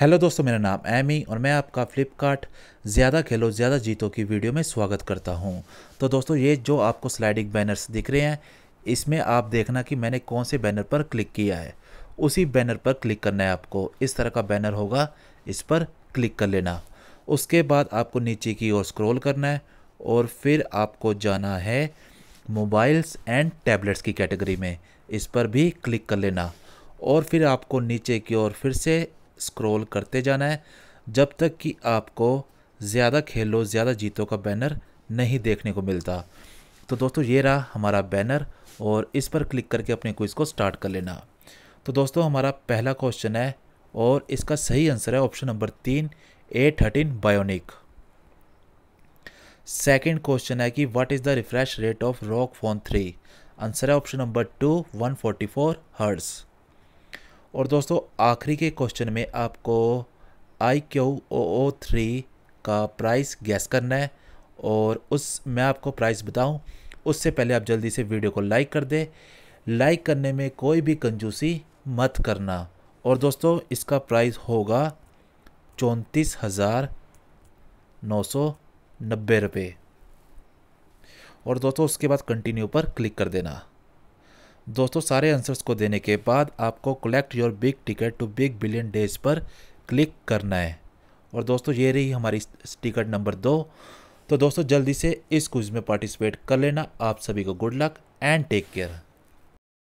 hello दोस्तों मेरा नाम एमी और मैं आपका फ्लिपकार्ट ज़्यादा खेलो ज़्यादा जीतो की वीडियो में स्वागत करता हूं तो दोस्तों ये जो आपको स्लाइडिंग बैनर्स दिख रहे हैं इसमें आप देखना कि मैंने कौन से बैनर पर क्लिक किया है उसी बैनर पर क्लिक करना है आपको इस तरह का बैनर होगा इस पर क्लिक कर लेना उसके बाद आपको नीचे की ओर स्क्रोल करना है और फिर आपको जाना है मोबाइल्स एंड टैबलेट्स की कैटेगरी में इस पर भी क्लिक कर लेना और फिर आपको नीचे की ओर फिर से स्क्रॉल करते जाना है जब तक कि आपको ज़्यादा खेलो ज़्यादा जीतो का बैनर नहीं देखने को मिलता तो दोस्तों ये रहा हमारा बैनर और इस पर क्लिक करके अपने क्विज़ को स्टार्ट कर लेना तो दोस्तों हमारा पहला क्वेश्चन है और इसका सही आंसर है ऑप्शन नंबर तीन A thirteen bionic second question है कि what is the refresh rate of ROG phone three answer है option number two one forty four hertz और दोस्तों आखिरी के क्वेश्चन में आपको I Q O O three का प्राइस गैस करना है और उस मैं आपको प्राइस बताऊं उससे पहले आप जल्दी से वीडियो को लाइक कर दें लाइक करने में कोई भी कंजूसी मत करना और दोस्तों इसका प्राइस होगा चौंतीस हज़ार नौ सौ नब्बे रुपये और दोस्तों उसके बाद कंटिन्यू पर क्लिक कर देना दोस्तों सारे आंसर्स को देने के बाद आपको collect your big ticket to big billion days पर क्लिक करना है और दोस्तों ये रही हमारी टिकट नंबर दो तो दोस्तों जल्दी से इस क्विज में पार्टिसिपेट कर लेना आप सभी को good luck and take care